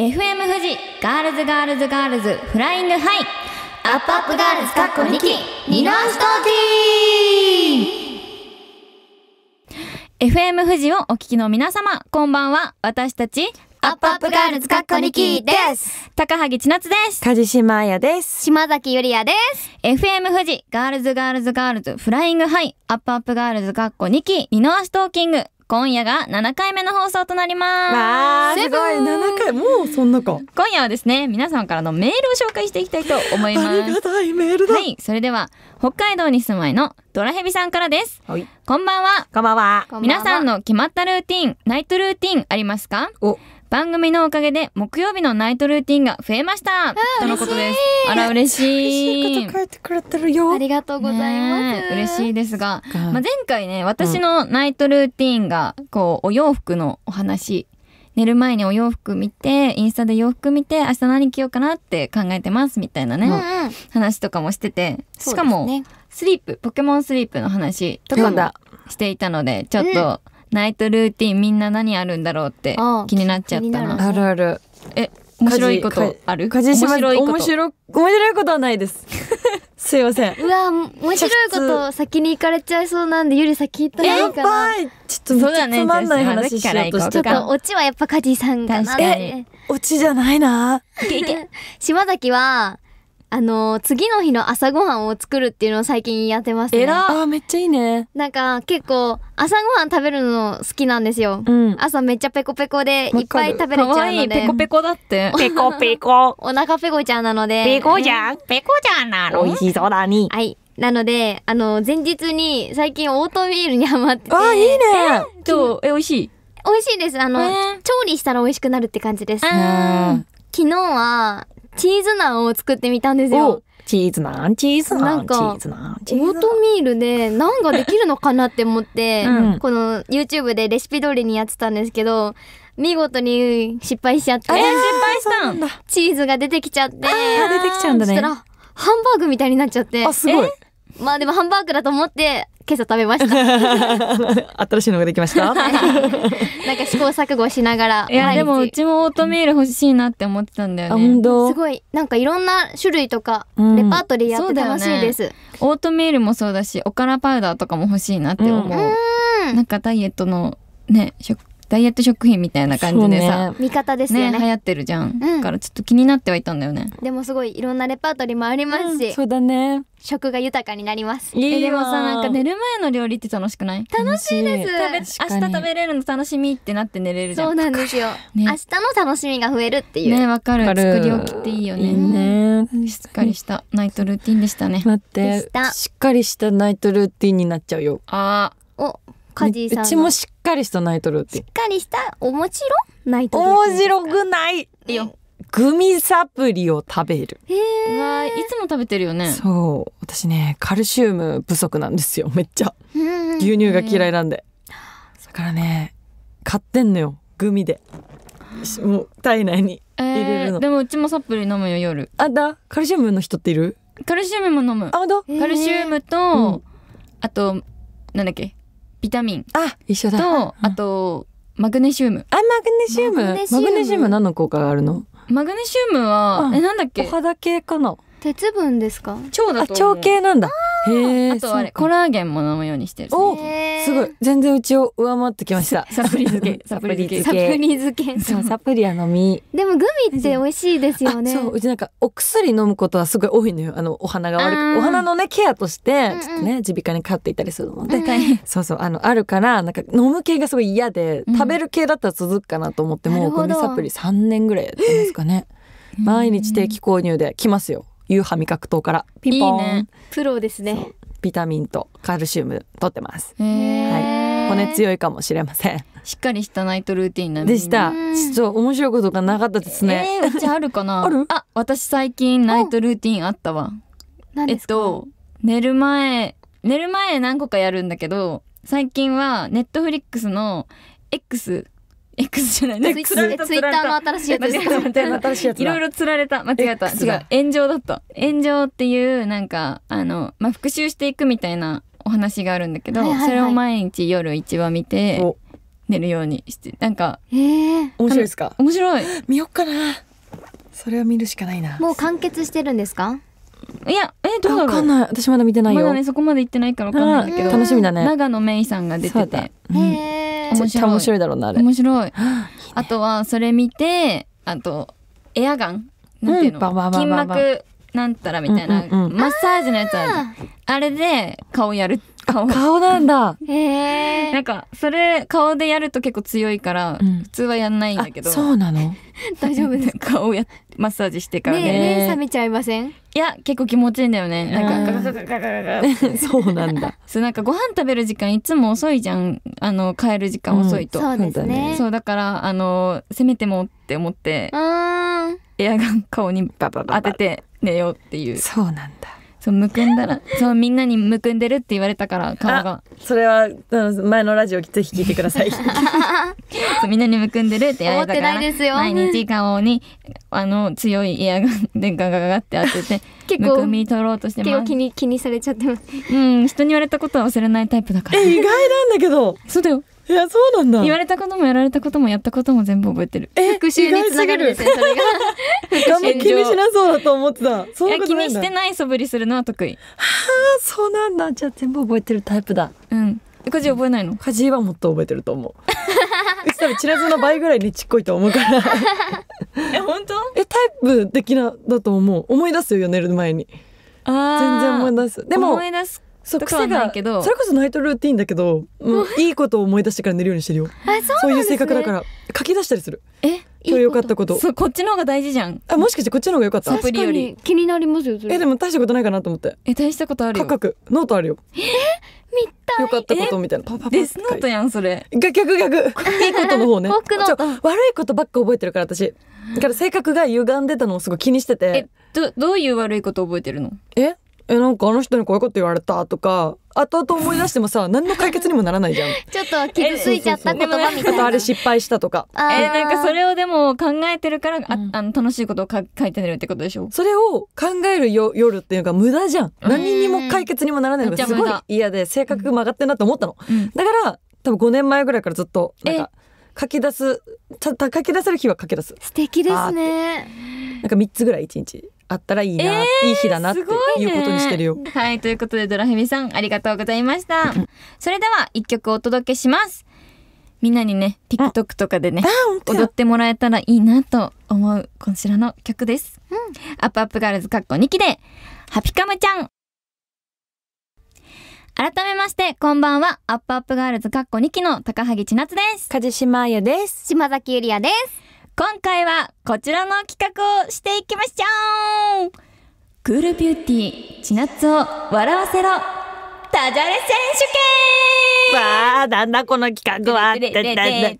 FM 富士ガールズガールズガールズフライングハイアップアップガールズかっこ2期二のストーキー FM 富士をお聞きの皆様こんばんは私たちアップアップガールズかっこ2期です高萩千夏です梶島彩です島崎ゆりやです FM 富士ガールズガールズガールズフライングハイアップアップガールズかっこ2期二の足トーキング今夜が7回目の放送となりますわーすごい7回もうそんなか今夜はですね皆さんからのメールを紹介していきたいと思いますありがたいメールだはいそれでは北海道に住まいのドラヘビさんからです、はい、こんばんはこんばんは皆さんの決まったルーティンナイトルーティンありますかお番組のおかげで木曜日のナイトルーティンが増えましたとのことです。あら嬉しい。嬉しいてくれてるよ。ありがとうございます。嬉しいですが、まあ、前回ね、私のナイトルーティンが、こう、お洋服のお話。寝る前にお洋服見て、インスタで洋服見て、明日何着ようかなって考えてますみたいなね、うん、話とかもしてて、しかも、ね、スリープ、ポケモンスリープの話とかもしていたので、ちょっと、うんナイトルーティンみんな何あるんだろうって気になっちゃったなあるあるえ面白いことある面白いこと面白いことはないです すいませんうわ面白いこと先に行かれちゃいそうなんでゆり先行ったらいいかなやばいちょっとめっちゃつまんない話しようとちょっとオチはやっぱカジさんかなオチじゃないな 島崎はあの次の日の朝ごはんを作るっていうのを最近やってますねえらあめっちゃいいねなんか結構朝ごはん食べるの好きなんですよ、うん、朝めっちゃペコペコでいっぱい食べれちゃうのでかいいペコペコだって ペコペコお腹ペコちゃんなのでペコじゃんペコじゃんなの美味しそうだにはいなのであの前日に最近オートミールにハマっててあいいね今え美味しい美味しいですあの、えー、調理したら美味しくなるって感じです昨日はチーズナンを作ってみたんですよ。チーズナン、チーズナン、チーズナン。オートミールで何ができるのかなって思って、うん、この YouTube でレシピ通りにやってたんですけど、見事に失敗しちゃって。え失敗したんだ。チーズが出てきちゃって。あ出てきちゃうんだね。したら、ハンバーグみたいになっちゃって。あ、すごい。まあでもハンバーグだと思って今朝食べました 新しいのができましたなんか試行錯誤しながらいやでもうちもオートミール欲しいなって思ってたんだよねすごいなんかいろんな種類とか、レパートリーやって楽しいです、オートミールもそうだしおからパウダーとかも欲しいなって思う、なんかダイエットのね食ダイエット食品みたいな感じでさ、ね、味方ですねね流行ってるじゃん、うん、からちょっと気になってはいたんだよねでもすごいいろんなレパートリーもありますし、うん、そうだね食が豊かになりますえでもさなんか寝る前の料理って楽しくない楽しいです明日食べれるの楽しみってなって寝れるそうなんですよ、ね、明日の楽しみが増えるっていうねわかる作り置きっていいよね、ね。ん、しっかりしたナイトルーティンでしたね待ってしっかりしたナイトルーティンになっちゃうよああカジさんうちもしっかりしたナイトルーティしっかりしたおもちろナい面白くないよグミサプリを食べるへえいつも食べてるよねそう私ねカルシウム不足なんですよ めっちゃ牛乳が嫌いなんでだからね買ってんのよグミでもう体内に入れるの、でもうちもサプリ飲むよ夜あだカルシウムの人っているカルシウムも飲むあだカルシウムと、あとなんだっけビタミンあ一緒だと、あとマグネシウムあマグネシウムマグネシウム何の効果があるのマグネシウムは、えなんだっけお肌系かな鉄分ですか腸だと腸系なんだへあとあれコラーゲンも飲むようにしてるおすごい全然うちを上回ってきました サプリ漬けサプリ漬けサプリ漬けそうサプリは飲みでもグミって美味しいですよねそううちなんかお薬飲むことはすごい多いのよあのお花が悪くお花のねケアとしてちょっとね耳鼻科にかかっていたりするので、うんそうそうあのあるからなんか飲む系がすごい嫌で、食べる系だったら続くかなと思ってもうグミサプリ3年ぐらいやってますかね毎日定期購入で来ますよ夕飯味覚糖からピンポンいい、ね、プロですねビタミンとカルシウム取ってます、はい、骨強いかもしれませんしっかりしたナイトルーティンなんでしたちょっと面白いことがなかったですね、えー、うちあるかな あるあ私最近ナイトルーティンあったわえっと寝る前寝る前何個かやるんだけど最近はネットフリックスの X X じゃないツイッターの新しいやついろいろつられた。間違えた。違う。炎上だった。炎上っていう、なんか、あの、まあ、復習していくみたいなお話があるんだけど、はいはいはい、それを毎日夜一話見て、寝るようにして、なんか、えー、面白いですか面白い。見よっかな。それは見るしかないな。もう完結してるんですかいや、え、どうだろう。私まだ見てないよ。まだね、そこまで行ってないからわかんないけど。楽しみだね。長野めいさんが出てて。へえ。面白い面白いだろうなあれ面白いあとはそれ見てあとエアガンなんていうの、うん、筋膜なんたらみたいな、うんうんうん、マッサージのやつあるあれで顔やるって顔顔なんだへえなんかそれ顔でやると結構強いから、うん、普通はやんないんだけどそうなの 大丈夫です顔やマッサージしてからねね冷めちゃいませんいや結構気持ちいいんだよねなんかガガガガガガガそうなんだそうなんかご飯食べる時間いつも遅いじゃんあの帰る時間遅いと、うん、そうですねそうだからあのせめてもって思ってエアガン顔にバババ当てて寝ようっていうそうなんだそうむくんだらそうみんなにむくんでるって言われたから顔がそれは前のラジオぜひ聞いてください みんなにむくんでるって言われたから毎日顔にあの強いイヤが電でがかガガって当てて結構むくみ取ろうとしてます結構気に気にされちゃってますうん人に言われたことは忘れないタイプだからえ意外なんだけどそうだよいやそうなんだ言われたこともやられたこともやったことも全部覚えてる復習につながるんですねそれがあん 気にしなそうだと思ってたそうなうこと気にしてない素振りするのは得意はあそうなんだじゃあ全部覚えてるタイプだうん家事覚えないの家事はもっと覚えてると思ううち 多分知らずの倍ぐらいにちっこいと思うから え本当えタイプ的なだと思う思い出すよ寝る前にああ全然思い出すでも思い出すそう癖がいけどそれこそナイトルーティンだけど、うん、いいことを思い出してから寝るようにしてるよそう、ね、そういう性格だから書き出したりするえ今日良かったことそうこっちの方が大事じゃんあもしかしてこっちの方が良かったアプリより気になりますよえでも大したことないかなと思ってえ大したことあるよ価ノートあるよえ見た良かったことみたいなパパパデスノートやんそれが逆逆 いいことの方ね僕の悪いことばっか覚えてるから私だから性格が歪んでたのをすごい気にしててえどどういう悪いこと覚えてるのええなんかあの人にこういうこと言われたとか後々思い出してもさ何の解決にもならないじゃん ちょっと傷ついちゃった言葉みたいなあれ失敗したとかえー、なんかそれをでも考えてるから、あ、うん、あの楽しいことを書いてるってことでしょそれを考えるよ夜っていうか無駄じゃん何にも解決にもならないのがすごい嫌で性格曲がってんなと思ったの、うん、だから多分5年前ぐらいからずっとなんか書き出すた書き出せる日は書き出す素敵ですねなんか3つぐらい1日あったらいいな、えー、いい日だなっていうことにしてるよ、ね、はいということでドラフミさんありがとうございましたそれでは一曲お届けしますみんなにね TikTok とかでね踊ってもらえたらいいなと思うこちらの曲です、うん、アップアップガールズかっこ2期でハピカムちゃん改めまして、こんばんは。アップアップガールズかっこ2期の高萩千夏です。梶島ゆです。島崎ゆりやです。今回はこちらの企画をしていきましょうクールビューティー、千夏を笑わせろ、ダジャレ選手権わあ、なんだこの企画は。クールビュー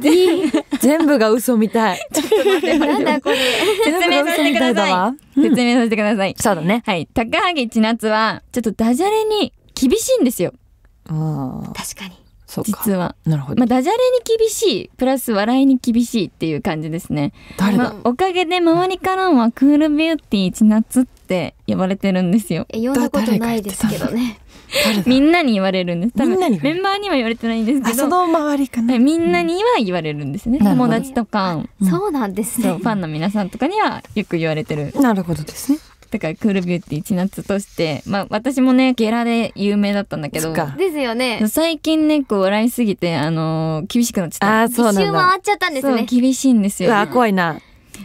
ティー。全部が嘘みたい。ちょっと待って、なんだこれ。説明させてください。説明させてください。そうだね。はい。高萩千夏は、ちょっとダジャレに厳しいんですよ。確かに。実はなるほど、まあ、ダジャレに厳しいプラス笑いに厳しいっていう感じですね誰だ、まあ、おかげで周りからはクールビューティー千夏って呼ばれてるんですよ呼んだことないですけどねみんなに言われるんです多分メンバーには言われてないんですけどその周りかなみんなには言われるんですね、うん、友達とか、そうなんですねファンの皆さんとかにはよく言われてるなるほどですねだからクールビューティー千夏としてまあ私もねゲラで有名だったんだけどですよね最近ねこう笑いすぎてあのー、厳しくなっちゃったあそうなんだ一周回っちゃったんですね厳しいんですよ、ね、うわ怖いな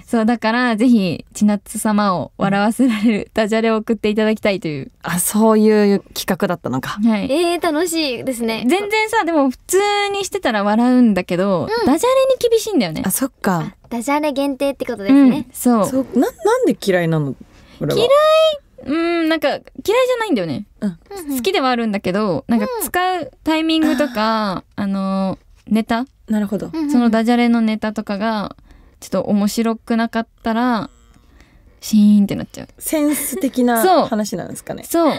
そうだからぜひ千夏様を笑わせられるダジャレを送っていただきたいというあそういう企画だったのか、はい、えー、楽しいですね全然さでも普通にしてたら笑うんだけど、うん、ダジャレに厳しいんだよねあそっかダジャレ限定ってことですね、うん、そうなんなんで嫌いなの嫌いうんなんか嫌いじゃないんだよね、うん、好きではあるんだけどなんか使うタイミングとか、うん、あのネタなるほどそのダジャレのネタとかがちょっと面白くなかったらシーンってなっちゃうセンス的な話なんですかねそう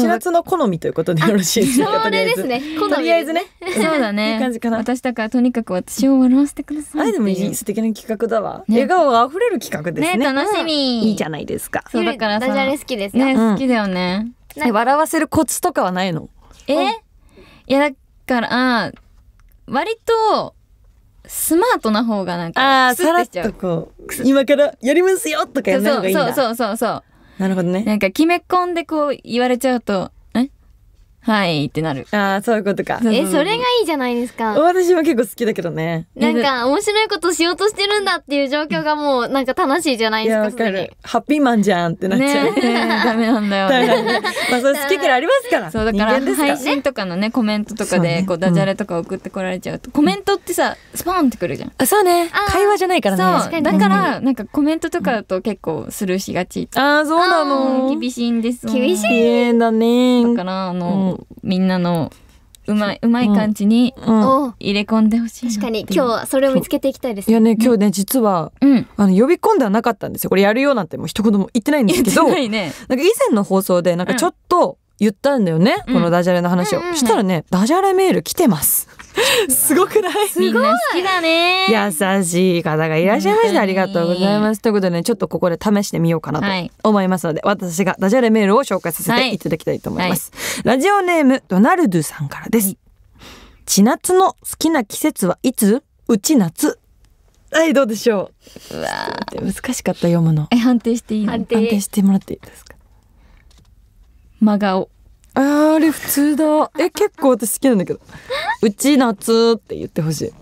千夏の好みということでよろしいですかそれですねとりあえずねそうだねいい感じかな私だからとにかく私を笑わせてくださいあでもいい素敵な企画だわ、笑顔あふれる企画ですね楽しみ、いいじゃないですかそうだからダジャレ好きですね好きだよね、笑わせるコツとかはないのえいやだからあ割とスマートな方がなんかああさらっとこう今からやりますよとかやらながいいんだそうそうそうそうなるほどね。なんか決め込んでこう言われちゃうと、はいってなる。ああ、そういうことか。え、それがいいじゃないですか。私も結構好きだけどね。なんか、面白いことしようとしてるんだっていう状況がもう、なんか楽しいじゃないですか。わかる。ハッピーマンじゃんってなっちゃう。ね、ダメなんだよ、ね。まあ、それ好き嫌いありますから。そう、だから、配信とかのね、コメントとかで、こう、ダジャレとか送ってこられちゃうと、コメントってさ、スポーンってくるじゃん。あ、そうね。会話じゃないからね。そう。だから、なんかコメントとかだと結構スルーしがち。ああ、そうなの。厳しいんです。厳しい。だね。だから、あの、みんなのうまいうまい感じに入れ込んでほしいな確かに今日はそれを見つけていきたいですいやね今日ね実は、うんあの呼び込んではなかったんですよこれやるよなんてもう一言も言ってないんですけど、言ないねなんか以前の放送でなんかちょっと言ったんだよね、このダジャレの話を、うんうんうん、したらねダジャレメール来てます すごくないみんな好きだね優しい方がいらっしゃいましたありがとうございますということでねちょっとここで試してみようかなと思いますので、はい、私がダジャレメールを紹介させていただきたいと思います、はいはい、ラジオネームドナルドさんからです、千夏の好きな季節はいつうち夏はいどうでしょううわ難しかった読むのえ判定していい判定してもらっていいですか真顔ああれ普通だえ結構私好きなんだけど「うち夏」って言ってほしい「う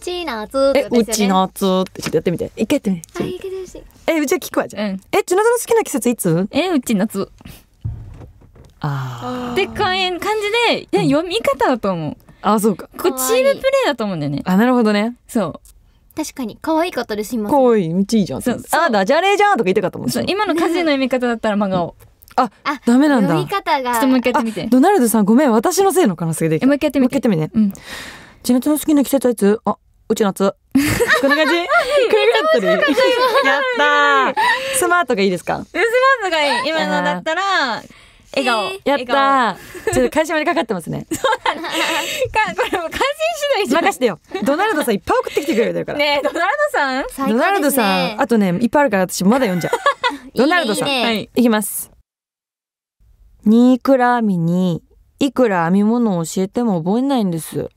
ち夏」ってえうち夏」ってちょっとやってみて一回やってみてえうち聞くわじゃ、うん、えちなの好きな季節いつえうち夏ああって感じでい読み方だと思う、うん、あそうかこれチームプレーだと思うんだよねあなるほどねそう確かに可愛かったです今可愛いめっちゃいいじゃんあダジャレじゃんとか言いたかったもん今の風の読み方だったら真顔あ、ダメなんだ。読み方が。ちょっともう一回やってみて。ドナルドさんごめん、私のせいの可能性でいい。もう一回やってみて。もう一回やってみて。うん。ちなつの好きな季節はいつあ、うち夏。こんな感じ。これぐいやってる。やったスマートがいいですか。スマートがいい。今のだったら。笑顔。やったちょっと会社までかかってますね。そうなな。か、これも感心しない任してよ。ドナルドさんいっぱい送ってきてくれるから。ねドナルドさん。ドナルドさん、あとね、いっぱいあるから、私まだ読んじゃう。ドナルドさん。いきます。にいくら編みにいくら編み物を教えても覚えないんです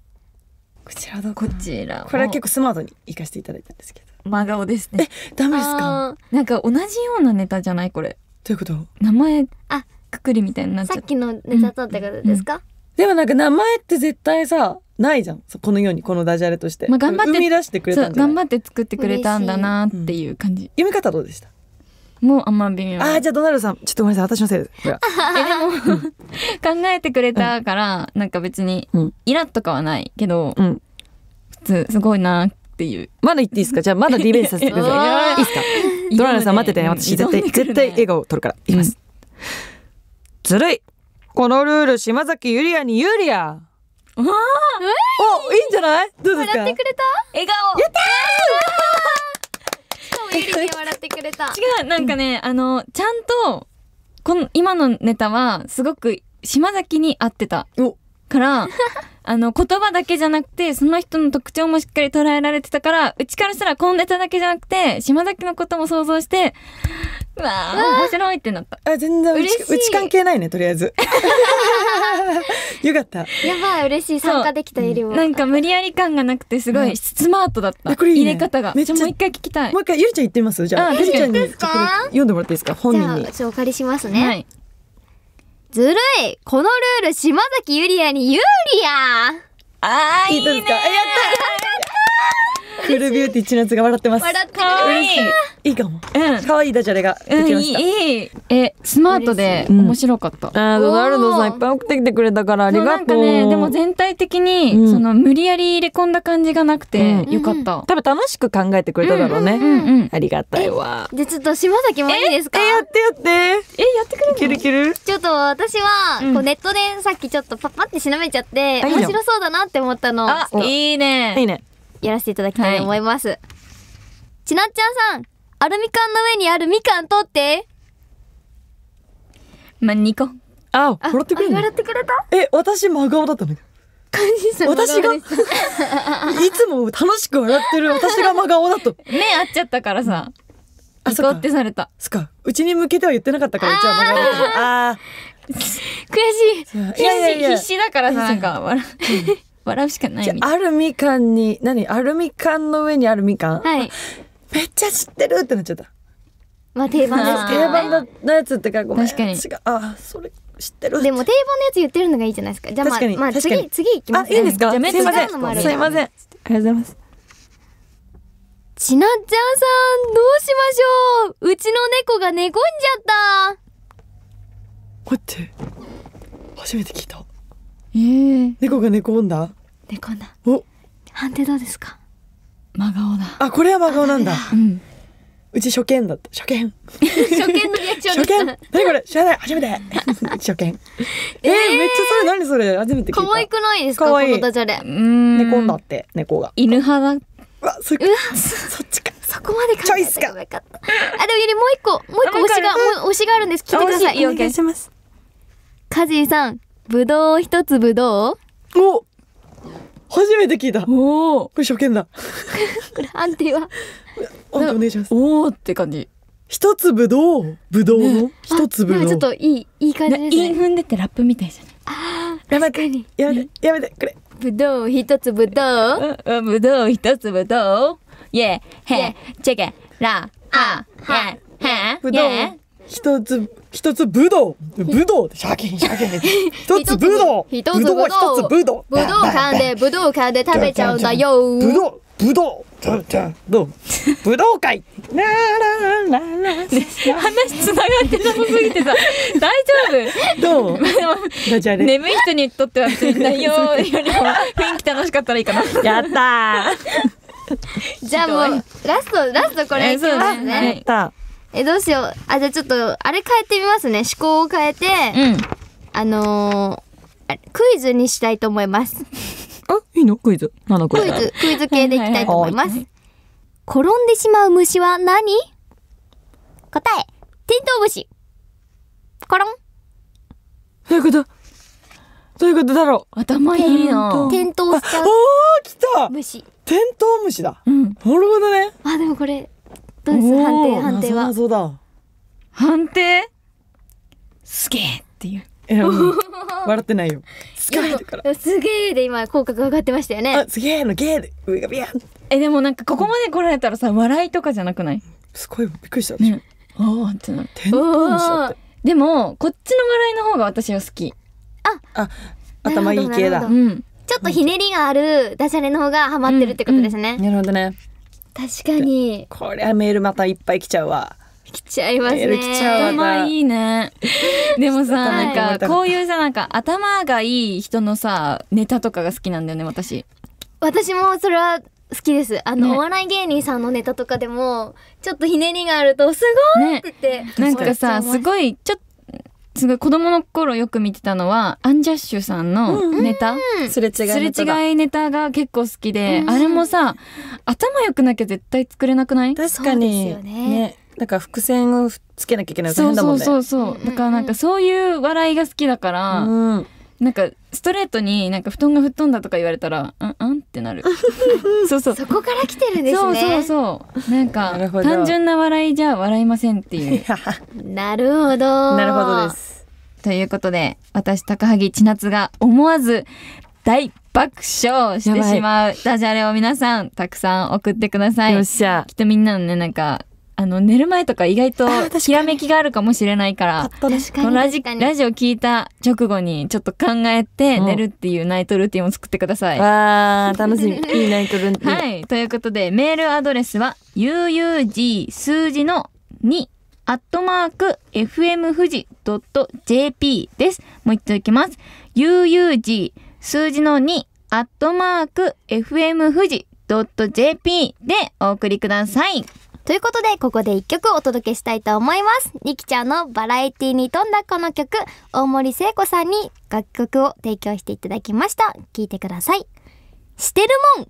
こちらどこちらこれは結構スマートに生かしていただいたんですけど真顔ですねえダメですかなんか同じようなネタじゃないこれどういうこと名前あくくりみたいになっちゃっさっきのネタとってことですか、うんうん、でもなんか名前って絶対さないじゃんこのようにこのダジャレとして、まあ、頑張って頑張って作ってくれたんだなっていう感じ、うん、読み方どうでしたもうあんま微妙ああじゃあドナルドさんちょっとごめんなさい私のせいですえでも 考えてくれたから、うん、なんか別にイラッとかはないけど、うん、普通すごいなっていうまだ言っていいですかじゃあまだディベートさせてください いいですかドナルドさん待ってて、ね、私絶対、絶対笑顔を取るからいます、ずるいこのルール島崎ゆりやにゆりやおいいんじゃないどうですか笑顔やった笑ってくれた。違う、なんかね、あの、ちゃんと、この、今のネタは、すごく、島崎に合ってた。から、あの、言葉だけじゃなくて、その人の特徴もしっかり捉えられてたから、うちからしたらこのネタだけじゃなくて、島崎のことも想像して、うわあ面白いってなった。あ、全然うち、うち関係ないね、とりあえず。よかった。やばい、嬉しい。参加できたよりも。なんか無理やり感がなくて、すごいスマートだった。入れ方が。めっちゃもう一回聞きたい。もう一回、ゆりちゃん言ってみますじゃあ、ゆりちゃんに、読んでもらっていいですか本人に。じゃあ、お借りしますね。はい。ずるいこのルール島崎ゆりやに有利やあーいいねやったクールビューティー千夏が笑ってます。笑ってる。嬉しい。いいかも。う可愛いダジャレがでいい。え、スマートで面白かった。あドナルドさんいっぱい送ってきてくれたからありそうながんとかね、でも全体的に、その無理やり入れ込んだ感じがなくて、よかった。多分楽しく考えてくれただろうね。うんうん。ありがたいわ。で、ちょっと島崎もいいですかえ、やってやって。え、やってくれるいけるいちょっと私は、こうネットでさっきちょっとパッパって調べちゃって、面白そうだなって思ったの。あ、いいね。いいね。やらせていただきたいと思います、はい、ちなっちゃんさんアルミ缶の上にあるみかん取ってま、2個あ、笑ってくれ笑ってくれたえ、私真顔だったんだけど私がいつも楽しく笑ってる 私が真顔だと目合っちゃったからさあそこってされたそっかうちに向けては言ってなかったからうちは真顔だったあ悔しいいやいやいや必死だからさなんか笑笑うしかないあるみかんに何アルミ缶の上にあるみかんはい めっちゃ知ってるってなっちゃったまあ定番ですね、定番のやつってかごめん確かにあそれ知ってるでも定番のやつ言ってるのがいいじゃないですかじゃあまあ、まあ、次次いきます、あいいんですかすいませんすいませんありがとうございますちなっちゃんさんどうしましょううちの猫が寝込んじゃった待って初めて聞いた、えー、猫が寝込んだでこんなお判定どうですか真顔だあこれは真顔なんだ、うん、うち初見だった初見初見のリアクション初見何これ知らない初めて 初見えー、えー、めっちゃそれ何それ初めて可愛くないですかこのダジャレ猫だって猫が犬派だわそっそっちかそこまでチョイスかあでもよりもう一個もう一個推しがも推しがあるんです聞いてくださいお願いしますカジーさんぶどう一つぶどうお初めて聞いた。おお。これ初見だ。これテ定は。お願いします。おおって感じ。一粒どう、ぶどうの一粒の。ちょっといい、いい感じですね。踏んでてラップみたいじゃない。ああ、やめて、やめて、やめて、くれ。ぶどう一粒どう、ぶどう一粒どう。イェ、へ、チェケ、ラ、あ、へ、へ、ぶどう。一つ一つぶどうぶシャキンシャキン一つぶど一つぶどう一つ噛んでぶどう噛んで食べちゃうんだようぶどうじゃじゃどうぶどう会ラ話がってなさすぎてさ大丈夫どう眠い人にとっては内容よりも雰囲気楽しかったらいいかなやったじゃあもうラストラストこれいきますねやったえ、どうしよう。あ、じゃあちょっと、あれ変えてみますね。思考を変えて、うん。あのークイズにしたいと思います。あ、いいのクイズ。なんだこクイズ、クイズ系でいきたいと思います。転んでしまう虫は何答え、テントウムシ。コロン。どういうことどういうことだろ頭いいな。転倒うしちあゃおー来た虫。テントウムシだ。うん。なるほどね。あ、でもこれ、ったで判定判定は謎だ判定すげえっていうえ 笑ってないよすげえで今口角が上がってましたよねすげえのゲーで上がビャンえでもなんかここまで来られたらさ笑いとかじゃなくないすごいびっくりしたねああってなってでもこっちの笑いの方が私は好きああ頭いい系だうんちょっとひねりがあるダジャレの方がハマってるってことですね、なるほどね確かにこれはメールまたいっぱい来ちゃうわ来ちゃいますね頭いいね でもさなんかこういうさなんか頭がいい人のさネタとかが好きなんだよね私私もそれは好きです。あの、ね、お笑い芸人さんのネタとかでも、ちょっとひねりがあると、すごいって、ね、なんかさ、すごい、ちょっとすごい子供の頃よく見てたのはアンジャッシュさんのネタ、うん、すれ違いネタが結構好きで、うん、あれもさ頭良くなきゃ絶対作れなくない確かにね、ね、なんか伏線をつけなきゃいけないそうそうそうそう、ううだからなんかそういう笑いが好きだから、うんなんかストレートになんか布団が吹っ飛んだとか言われたらうんうんってなる そうそうそこから来てるんですねそうそうそうなんか 単純な笑いじゃ笑いませんっていう なるほどなるほどですということで私高萩千夏が思わず大爆笑してしまうダジャレを皆さんたくさん送ってくださいよっしゃきっとみんなのねなんかあの寝る前とか意外とひらめきがあるかもしれないからラジラジオ聞いた直後にちょっと考えて寝るっていうナイトルーティンを作ってください。わ楽しみいいナイトルーティン。はいということでメールアドレスは uug 数字の2アットマーク fm 富士 .jp です。もう一度いきます。uug 数字の2アットマーク fm 富士 .jp でお送りください。ということで、ここで一曲お届けしたいと思います。りきちゃんのバラエティに富んだこの曲、大森聖子さんに楽曲を提供していただきました。聴いてください。してるもん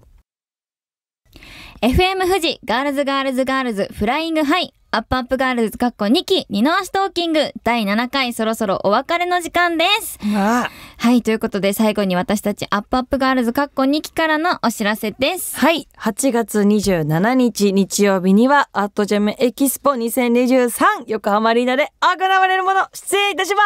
FM 富士、ガールズガールズガールズ、フライングハイ、アップアップガールズ、かっこ2期、二の足トーキング、第7回、そろそろお別れの時間です。はい、ということで最後に私たち、アップアップガールズ、かっこ2期からのお知らせです。はい、8月27日、日曜日には、アットジャムエキスポ2023、横浜リーナで行われるもの、出演いたしま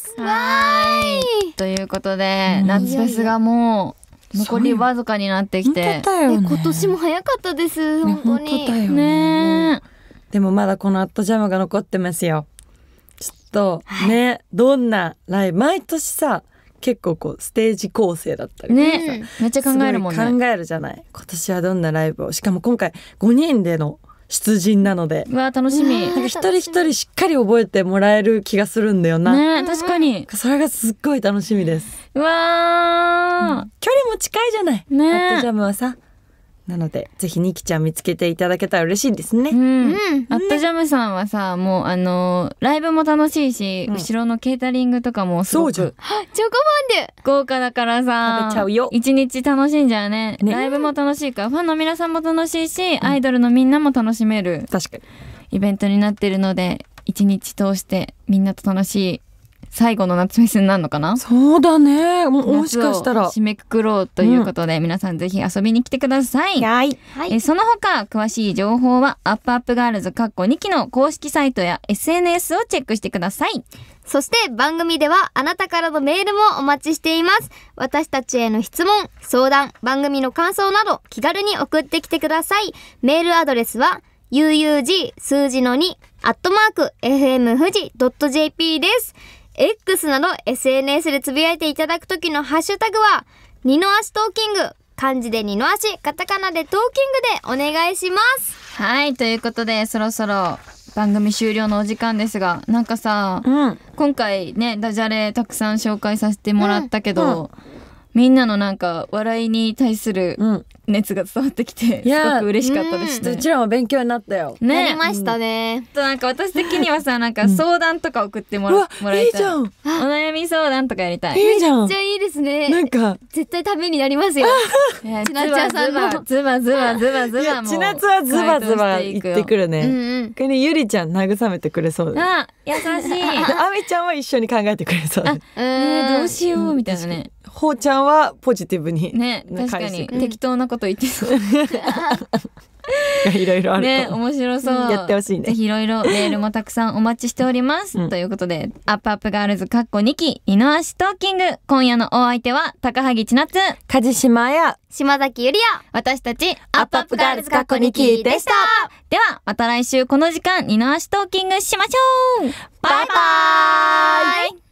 すはい。ということで、夏フェスがもう、残りわずかになってきて、ね、今年も早かったです本当にね、ね、でもまだこのアットジャムが残ってますよちょっとね、はい、どんなライブ毎年さ結構こうステージ構成だったりねめっちゃ考えるもんね考えるじゃない今年はどんなライブをしかも今回5人での出陣なのでうわ楽しみ一人一人しっかり覚えてもらえる気がするんだよな、ね、確かにそれがすっごい楽しみですうわ、う距離も近いじゃない、ね、アットジャムはさなのでぜひニキちゃん見つけていただけたら嬉しいですね。うん。うん、アットジャムさんはさもうあのー、ライブも楽しいし、うん、後ろのケータリングとかもすごくチョコバンデュ豪華だからさ食べちゃうよ一日楽しんじゃうね、ね、ライブも楽しいからファンの皆さんも楽しいし、うん、アイドルのみんなも楽しめる確かにイベントになってるので一日通してみんなと楽しい最後の夏フェスになるのかなそうだねもしかしたら締めくくろうということで、うん、皆さんぜひ遊びに来てください、はい、えその他詳しい情報はアップアップガールズかっこ2期の公式サイトや SNS をチェックしてくださいそして番組ではあなたからのメールもお待ちしています。私たちへの質問、相談、番組の感想など気軽に送ってきてください。メールアドレスは uug 数字の2アットマーク fm 富士 .jp です。X など SNS でつぶやいていただくときのハッシュタグは、二の足トーキング、漢字で二の足、カタカナでトーキングでお願いします。はい、ということで、そろそろ番組終了のお時間ですがなんかさ、うん、今回ねダジャレたくさん紹介させてもらったけど、うんうんみんなのなんか笑いに対する熱が伝わってきて、すごく嬉しかったですね。うちらも勉強になったよ。ね、なりましたね。となんか私的にはさなんか相談とか送ってもらもらいたい。お悩み相談とかやりたい。いいじゃん。めっちゃいいですね。なんか絶対ためになりますよ。ちなちゃさんのズバズバズバズバちなつはズバズバ言ってくるね。これゆりちゃん慰めてくれそうあ優しい。あみちゃんは一緒に考えてくれそう。えどうしようみたいなね。ほうちゃんはポジティブにね確かに適当なこと言ってそう いろいろあるね面白そう、やってほしいねぜひいろいろメールもたくさんお待ちしております、うん、ということでアップアップガールズかっこ2期二の足トーキング今夜のお相手は高萩千夏梶島や島崎ゆりや私たちアップアップガールズかっこ2期でしたではまた来週この時間二の足トーキングしましょうバイバイ